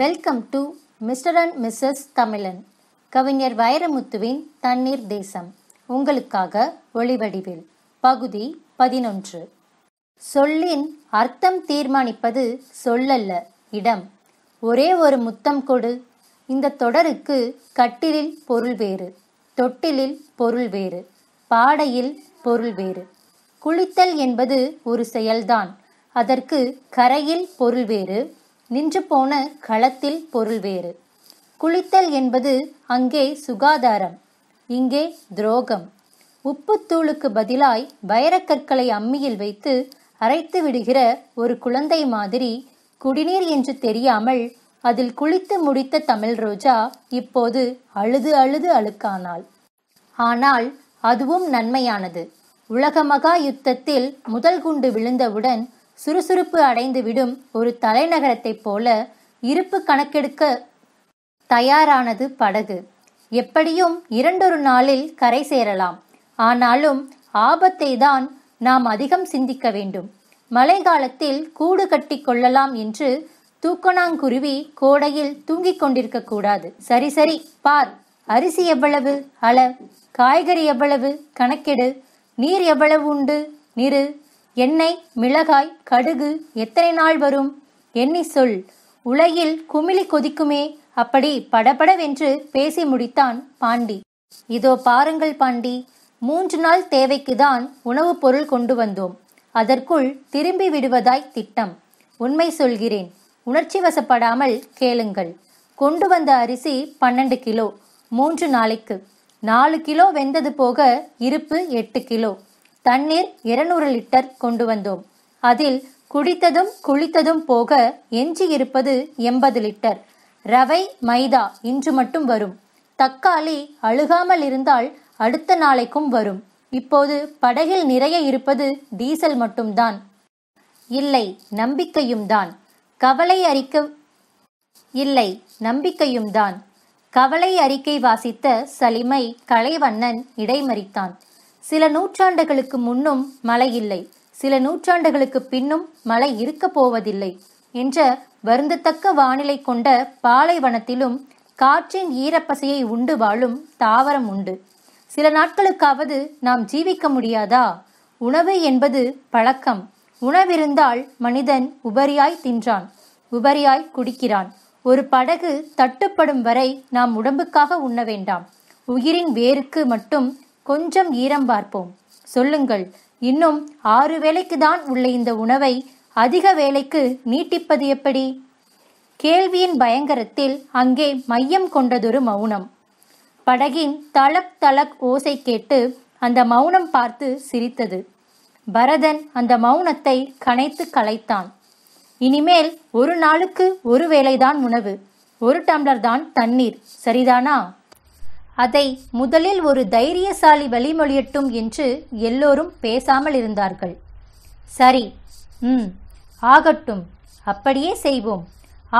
welcome to mister and missus Tamilan கவிஞர் வைரமுத்துவின் தண்ணீர் தேசம் உங்களுக்காக ஒளிவடிவில் பகுதி பதினொன்று சொல்லின் அர்த்தம் தீர்மானிப்பது சொல்லல்ல இடம் ஒரே ஒரு முத்தம் கொடு இந்த தொடருக்கு கட்டிலில் பொருள் வேறு தொட்டிலில் பொருள் வேறு பாடையில் பொருள் வேறு குளித்தல் என்பது ஒரு செயல்தான் அதற்கு கரையில் பொருள் வேறு நின்று போன களத்தில் பொருள் வேறு குளித்தல் என்பது அங்கே சுகாதாரம் இங்கே துரோகம் உப்புத்தூளுக்கு பதிலாய் வைரக்கற்களை அம்மியில் வைத்து அரைத்து விடுகிற ஒரு குழந்தை மாதிரி குடிநீர் என்று தெரியாமல் அதில் குளித்து முடித்த தமிழ் ரோஜா இப்போது அழுது அழுது அழுக்கானாள் ஆனால் அதுவும் நன்மையானது உலகமகா யுத்தத்தில் முதல் குண்டு விழுந்தவுடன் சுறுசுறுப்பு அடைந்துவிடும் ஒரு தலைநகரத்தைப் போல இருப்பு கணக்கெடுக்க தயாரானது படகு எப்படியும் இரண்டொரு நாளில் கரை சேரலாம் ஆனாலும் ஆபத்தை தான் நாம் அதிகம் சிந்திக்க வேண்டும் மழை காலத்தில் கூடு கட்டி கொள்ளலாம் என்று தூக்கணாங்குருவி கோடையில் தூங்கிக் கொண்டிருக்க கூடாது சரி சரி பார் அரிசி எவ்வளவு அள காய்கறி எவ்வளவு கணக்கெடு நீர் எவ்வளவு உண்டு நிறு எண்ணெய் மிளகாய் கடுகு எத்தனை நாள் வரும் எண்ணி சொல் உலகில் குமிழி கொதிக்குமே அப்படி படபடவென்று பேசி முடித்தான் பாண்டி இதோ பாருங்கள் பாண்டி மூன்று நாள் தேவைக்குதான் உணவுப் பொருள் கொண்டு வந்தோம் அதற்குள் திரும்பி விடுவதாய் திட்டம் உண்மை சொல்கிறேன் உணர்ச்சி வசப்படாமல் கேளுங்கள் கொண்டு வந்த அரிசி பன்னெண்டு கிலோ மூன்று நாளைக்கு நாலு கிலோ வெந்தது போக இருப்பு எட்டு கிலோ தண்ணீர் இருநூறு லிட்டர் கொண்டு வந்தோம் அதில் குடித்ததும் குளித்ததும் போக எஞ்சி இருப்பது எண்பது லிட்டர் ரவை மைதா இன்று மட்டும் வரும் தக்காளி அழுகாமல் இருந்தால் அடுத்த நாளைக்கும் வரும் இப்போது படகில் நிறைய இருப்பது டீசல் மட்டும்தான் இல்லை நம்பிக்கையும் தான் கவலை அறிக்க இல்லை நம்பிக்கையும் தான் கவலை அறிக்கை வாசித்த சலிமை கலைவண்ணன் இடைமறித்தான் சில நூற்றாண்டுகளுக்கு முன்னும் மழை இல்லை சில நூற்றாண்டுகளுக்கு பின்னும் மழை இருக்கப் போவதில்லை என்ற வருந்தத்தக்க வானிலை கொண்ட பாலைவனத்திலும் காற்றின் ஈரப்பசையை உண்டு வாழும் தாவரம் உண்டு சில நாட்களுக்காவது நாம் ஜீவிக்க முடியாதா உணவு என்பது பழக்கம் உணவிருந்தால் மனிதன் உபரியாய் தின்றான் உபரியாய் குடிக்கிறான் ஒரு படகு தட்டுப்படும் வரை நாம் உடம்புக்காக உண்ண வேண்டாம் உயிரின் வேருக்கு மட்டும் கொஞ்சம் ஈரம் பார்ப்போம் சொல்லுங்கள் இன்னும் ஆறு வேலைக்கு தான் உள்ள இந்த உணவை அதிக வேலைக்கு நீட்டிப்பது எப்படி கேள்வியின் பயங்கரத்தில் அங்கே மையம் கொண்டதொரு மௌனம் படகின் தளக் தளக் ஓசை கேட்டு அந்த மௌனம் பார்த்து சிரித்தது பரதன் அந்த மௌனத்தை கனைத்து கலைத்தான் இனிமேல் ஒரு நாளுக்கு ஒரு வேளைதான் உணவு ஒரு டம்ளர் தான் தண்ணீர் சரிதானா அதை முதலில் ஒரு தைரியசாலி வழிமொழியட்டும் என்று எல்லோரும் பேசாமல் இருந்தார்கள் சரி ம் ஆகட்டும் அப்படியே செய்வோம்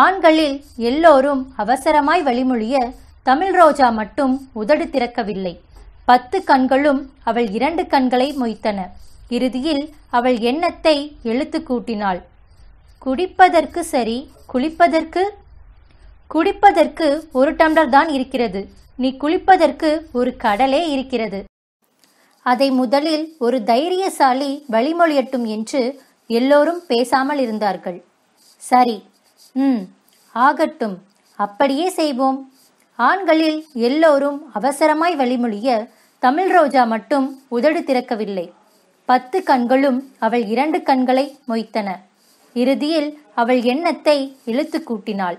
ஆண்களில் எல்லோரும் அவசரமாய் வழிமொழிய தமிழ் ரோஜா மட்டும் உதடு திறக்கவில்லை பத்து கண்களும் அவள் இரண்டு கண்களை மொய்த்தன இறுதியில் அவள் எண்ணத்தை எழுத்து கூட்டினாள் குடிப்பதற்கு சரி குளிப்பதற்கு குடிப்பதற்கு ஒரு டம்ளர் தான் இருக்கிறது நீ குளிப்பதற்கு ஒரு கடலே இருக்கிறது அதை முதலில் ஒரு தைரியசாலி வழிமொழியட்டும் என்று எல்லோரும் பேசாமல் இருந்தார்கள் சரி ம் ஆகட்டும் அப்படியே செய்வோம் ஆண்களில் எல்லோரும் அவசரமாய் வழிமொழிய தமிழ் ரோஜா மட்டும் உதடு திறக்கவில்லை பத்து கண்களும் அவள் இரண்டு கண்களை மொய்த்தன இறுதியில் அவள் எண்ணத்தை இழுத்து கூட்டினாள்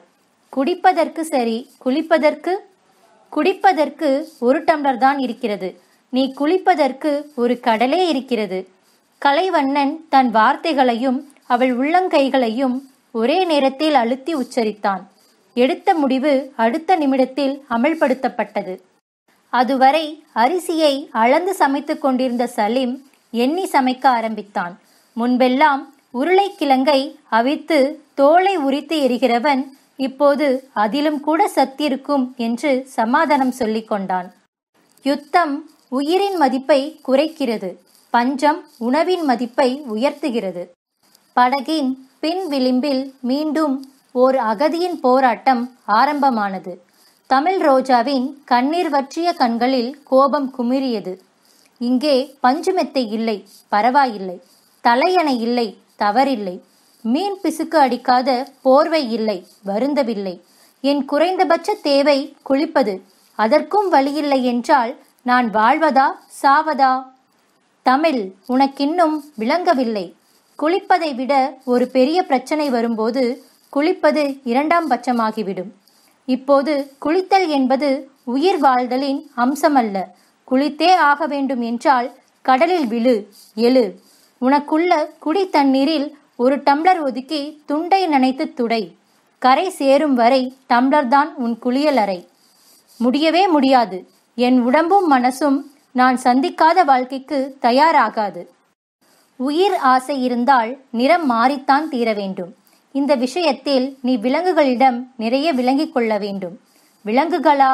குடிப்பதற்கு சரி குளிப்பதற்கு குடிப்பதற்கு ஒரு டம்ளர் தான் இருக்கிறது நீ குளிப்பதற்கு ஒரு கடலே இருக்கிறது கலைவண்ணன் தன் வார்த்தைகளையும் அவள் உள்ளங்கைகளையும் ஒரே நேரத்தில் அழுத்தி உச்சரித்தான் எடுத்த முடிவு அடுத்த நிமிடத்தில் அமல்படுத்தப்பட்டது அதுவரை அரிசியை அளந்து சமைத்து கொண்டிருந்த சலீம் எண்ணி சமைக்க ஆரம்பித்தான் முன்பெல்லாம் உருளைக்கிழங்கை அவித்து தோலை உரித்து எரிகிறவன் இப்போது அதிலும் கூட சத்திருக்கும் என்று சமாதானம் சொல்லிக் கொண்டான் யுத்தம் உயிரின் மதிப்பை குறைக்கிறது பஞ்சம் உணவின் மதிப்பை உயர்த்துகிறது படகின் பின் விளிம்பில் மீண்டும் ஓர் அகதியின் போராட்டம் ஆரம்பமானது தமிழ் ரோஜாவின் கண்ணீர் வற்றிய கண்களில் கோபம் குமிரியது இங்கே பஞ்சுமெத்தை இல்லை பரவாயில்லை தலையணை இல்லை தவறில்லை மீன் பிசுக்கு அடிக்காத போர்வை இல்லை வருந்தவில்லை என் குறைந்தபட்ச தேவை குளிப்பது அதற்கும் வழியில்லை என்றால் நான் வாழ்வதா சாவதா தமிழ் உனக்கின்னும் விளங்கவில்லை குளிப்பதை விட ஒரு பெரிய பிரச்சனை வரும்போது குளிப்பது இரண்டாம் பட்சமாகிவிடும் இப்போது குளித்தல் என்பது உயிர் வாழ்தலின் அம்சமல்ல குளித்தே ஆக வேண்டும் என்றால் கடலில் விழு எழு உனக்குள்ள குடி தண்ணீரில் ஒரு டம்ளர் ஒதுக்கி துண்டை நனைத்து துடை கரை சேரும் வரை டம்ளர் தான் உன் குளியல் அறை முடியவே முடியாது என் உடம்பும் மனசும் நான் சந்திக்காத வாழ்க்கைக்கு தயாராகாது உயிர் ஆசை இருந்தால் நிறம் மாறித்தான் தீர வேண்டும் இந்த விஷயத்தில் நீ விலங்குகளிடம் நிறைய விளங்கிக் கொள்ள வேண்டும் விலங்குகளா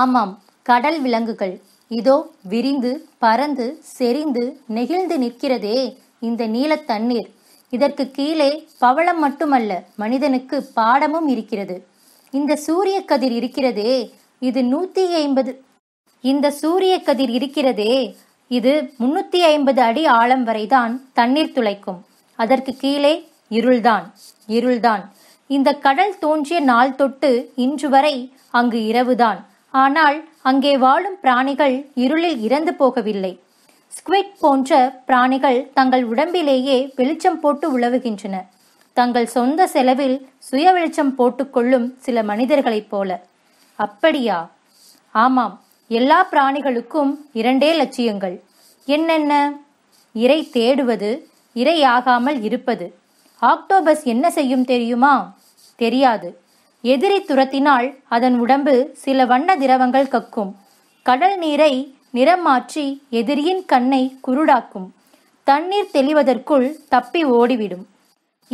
ஆமாம் கடல் விலங்குகள் இதோ விரிந்து பறந்து செறிந்து நெகிழ்ந்து நிற்கிறதே இந்த நீலத் தண்ணீர் இதற்கு கீழே பவளம் மட்டுமல்ல மனிதனுக்கு பாடமும் இருக்கிறது இந்த சூரிய கதிர் இருக்கிறதே இது நூத்தி ஐம்பது இந்த சூரிய கதிர் இருக்கிறதே இது முன்னூத்தி ஐம்பது அடி ஆழம் வரைதான் தண்ணீர் துளைக்கும் அதற்கு கீழே இருள்தான் இருள்தான் இந்த கடல் தோன்றிய நாள் தொட்டு இன்று வரை அங்கு இரவுதான் ஆனால் அங்கே வாழும் பிராணிகள் இருளில் இறந்து போகவில்லை ஸ்குவிட் போன்ற பிராணிகள் தங்கள் உடம்பிலேயே வெளிச்சம் போட்டு உழவுகின்றன தங்கள் சொந்த செலவில் சுய வெளிச்சம் போட்டுக்கொள்ளும் சில மனிதர்களைப் போல அப்படியா ஆமாம் எல்லா பிராணிகளுக்கும் இரண்டே லட்சியங்கள் என்னென்ன இறை தேடுவது இரையாகாமல் இருப்பது ஆக்டோபஸ் என்ன செய்யும் தெரியுமா தெரியாது எதிரி துரத்தினால் அதன் உடம்பு சில வண்ண திரவங்கள் கக்கும் கடல் நீரை நிறமாற்றி எதிரியின் கண்ணை குருடாக்கும் தண்ணீர் தெளிவதற்குள் தப்பி ஓடிவிடும்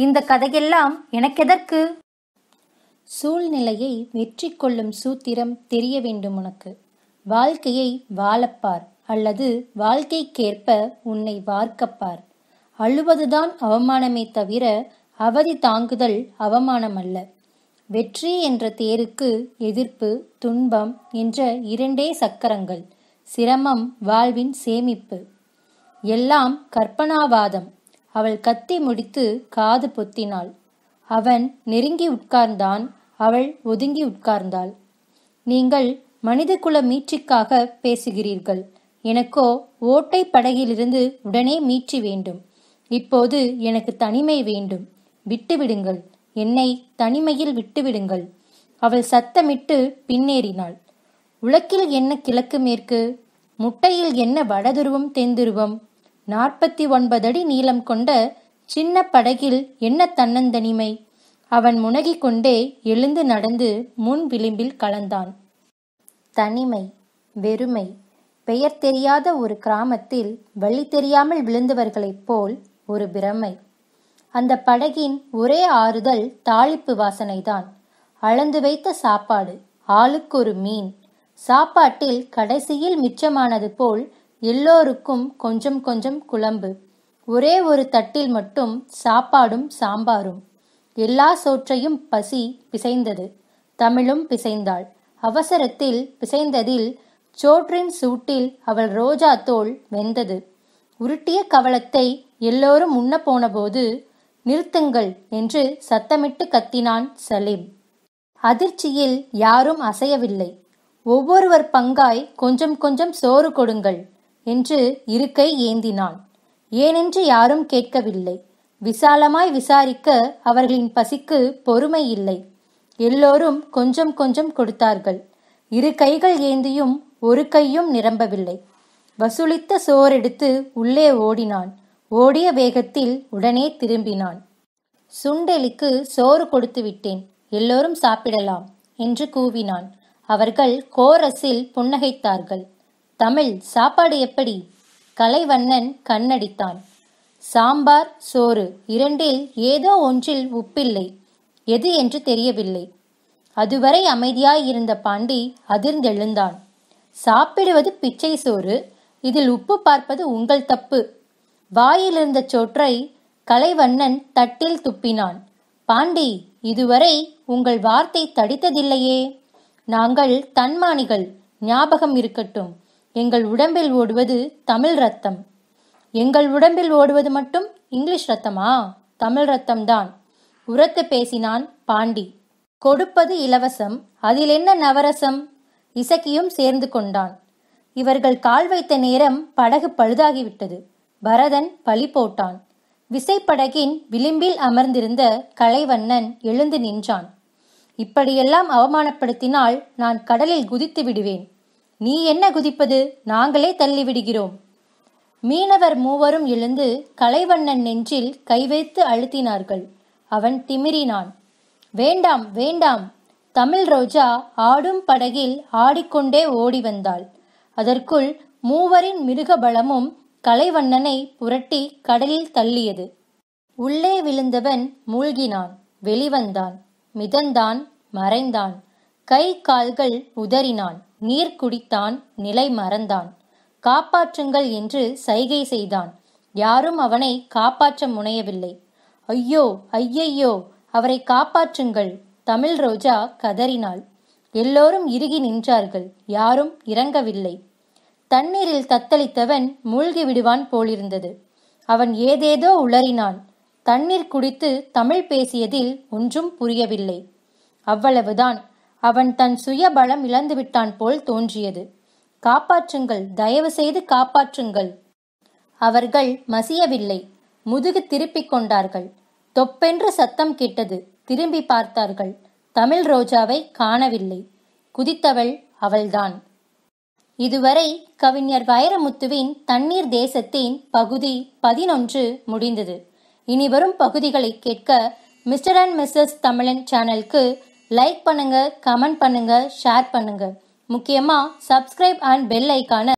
இந்த கதையெல்லாம் எனக்கெதற்கு சூழ்நிலையை வெற்றி கொள்ளும் சூத்திரம் தெரிய வேண்டும் உனக்கு வாழ்க்கையை வாழப்பார் அல்லது வாழ்க்கைக்கேற்ப உன்னை வார்க்கப்பார் அழுவதுதான் அவமானமே தவிர அவதி தாங்குதல் அவமானம் அல்ல வெற்றி என்ற தேருக்கு எதிர்ப்பு துன்பம் என்ற இரண்டே சக்கரங்கள் சிரமம் வாழ்வின் சேமிப்பு எல்லாம் கற்பனாவாதம் அவள் கத்தி முடித்து காது பொத்தினாள் அவன் நெருங்கி உட்கார்ந்தான் அவள் ஒதுங்கி உட்கார்ந்தாள் நீங்கள் மனிதகுல மீட்சிக்காக பேசுகிறீர்கள் எனக்கோ ஓட்டை படகிலிருந்து உடனே மீட்சி வேண்டும் இப்போது எனக்கு தனிமை வேண்டும் விட்டுவிடுங்கள் என்னை தனிமையில் விட்டுவிடுங்கள் அவள் சத்தமிட்டு பின்னேறினாள் உலக்கில் என்ன கிழக்கு மேற்கு முட்டையில் என்ன வடதுருவம் தென்துருவம் நாற்பத்தி ஒன்பது அடி நீளம் கொண்ட சின்ன படகில் என்ன தன்னந்தனிமை அவன் முனகிக் கொண்டே எழுந்து நடந்து முன் விளிம்பில் கலந்தான் தனிமை வெறுமை பெயர் தெரியாத ஒரு கிராமத்தில் வழி தெரியாமல் விழுந்தவர்களைப் போல் ஒரு பிரமை அந்த படகின் ஒரே ஆறுதல் தாளிப்பு வாசனைதான் அளந்து வைத்த சாப்பாடு ஆளுக்கு ஒரு மீன் சாப்பாட்டில் கடைசியில் மிச்சமானது போல் எல்லோருக்கும் கொஞ்சம் கொஞ்சம் குழம்பு ஒரே ஒரு தட்டில் மட்டும் சாப்பாடும் சாம்பாரும் எல்லா சோற்றையும் பசி பிசைந்தது தமிழும் பிசைந்தாள் அவசரத்தில் பிசைந்ததில் சோற்றின் சூட்டில் அவள் ரோஜா தோல் வெந்தது உருட்டிய கவலத்தை எல்லோரும் உண்ண போனபோது நிறுத்துங்கள் என்று சத்தமிட்டு கத்தினான் சலீம் அதிர்ச்சியில் யாரும் அசையவில்லை ஒவ்வொருவர் பங்காய் கொஞ்சம் கொஞ்சம் சோறு கொடுங்கள் என்று இருக்கை ஏந்தினான் ஏனென்று யாரும் கேட்கவில்லை விசாலமாய் விசாரிக்க அவர்களின் பசிக்கு பொறுமை இல்லை எல்லோரும் கொஞ்சம் கொஞ்சம் கொடுத்தார்கள் இரு கைகள் ஏந்தியும் ஒரு கையும் நிரம்பவில்லை வசூலித்த சோரெடுத்து உள்ளே ஓடினான் ஓடிய வேகத்தில் உடனே திரும்பினான் சுண்டெலிக்கு சோறு கொடுத்து விட்டேன் எல்லோரும் சாப்பிடலாம் என்று கூவினான் அவர்கள் கோரஸில் புன்னகைத்தார்கள் தமிழ் சாப்பாடு எப்படி கலைவண்ணன் கண்ணடித்தான் சாம்பார் சோறு இரண்டில் ஏதோ ஒன்றில் உப்பில்லை எது என்று தெரியவில்லை அதுவரை அமைதியாயிருந்த பாண்டி அதிர்ந்தெழுந்தான் சாப்பிடுவது பிச்சை சோறு இதில் உப்பு பார்ப்பது உங்கள் தப்பு வாயிலிருந்த சோற்றை கலைவண்ணன் தட்டில் துப்பினான் பாண்டி இதுவரை உங்கள் வார்த்தை தடித்ததில்லையே நாங்கள் தன்மானிகள் ஞாபகம் இருக்கட்டும் எங்கள் உடம்பில் ஓடுவது தமிழ் ரத்தம் எங்கள் உடம்பில் ஓடுவது மட்டும் இங்கிலீஷ் ரத்தமா தமிழ் ரத்தம்தான் உரத்து பேசினான் பாண்டி கொடுப்பது இலவசம் அதில் என்ன நவரசம் இசக்கியும் சேர்ந்து கொண்டான் இவர்கள் கால் வைத்த நேரம் படகு பழுதாகிவிட்டது பரதன் பழி போட்டான் விசைப்படகின் விளிம்பில் அமர்ந்திருந்த கலைவண்ணன் எழுந்து நின்றான் இப்படியெல்லாம் அவமானப்படுத்தினால் நான் கடலில் குதித்து விடுவேன் நீ என்ன குதிப்பது நாங்களே தள்ளிவிடுகிறோம் மீனவர் மூவரும் எழுந்து கலைவண்ணன் நெஞ்சில் கை வைத்து அழுத்தினார்கள் அவன் திமிரினான் வேண்டாம் வேண்டாம் தமிழ் ரோஜா ஆடும் படகில் ஆடிக்கொண்டே ஓடி வந்தாள் அதற்குள் மூவரின் மிருக பலமும் கலைவண்ணனை புரட்டி கடலில் தள்ளியது உள்ளே விழுந்தவன் மூழ்கினான் வெளிவந்தான் மிதந்தான் மறைந்தான் கை கால்கள் உதறினான் நீர் குடித்தான் நிலை மறந்தான் காப்பாற்றுங்கள் என்று சைகை செய்தான் யாரும் அவனை காப்பாற்ற முனையவில்லை ஐயோ ஐயையோ அவரை காப்பாற்றுங்கள் தமிழ் ரோஜா கதறினாள் எல்லோரும் இறுகி நின்றார்கள் யாரும் இறங்கவில்லை தண்ணீரில் தத்தளித்தவன் மூழ்கி விடுவான் போலிருந்தது அவன் ஏதேதோ உளறினான் தண்ணீர் குடித்து தமிழ் பேசியதில் ஒன்றும் புரியவில்லை அவ்வளவுதான் அவன் தன் சுய பலம் இழந்துவிட்டான் போல் தோன்றியது காப்பாற்றுங்கள் தயவு செய்து காப்பாற்றுங்கள் அவர்கள் மசியவில்லை முதுகு திருப்பிக் கொண்டார்கள் தொப்பென்று சத்தம் கேட்டது திரும்பி பார்த்தார்கள் தமிழ் ரோஜாவை காணவில்லை குதித்தவள் அவள்தான் இதுவரை கவிஞர் வைரமுத்துவின் தண்ணீர் தேசத்தின் பகுதி பதினொன்று முடிந்தது இனி வரும் பகுதிகளை கேட்க மிஸ்டர் அண்ட் மிஸ்ஸஸ் தமிழன் சேனலுக்கு லைக் பண்ணுங்க கமெண்ட் பண்ணுங்க ஷேர் பண்ணுங்க முக்கியமா சப்ஸ்கிரைப் அண்ட் பெல் ஐக்கான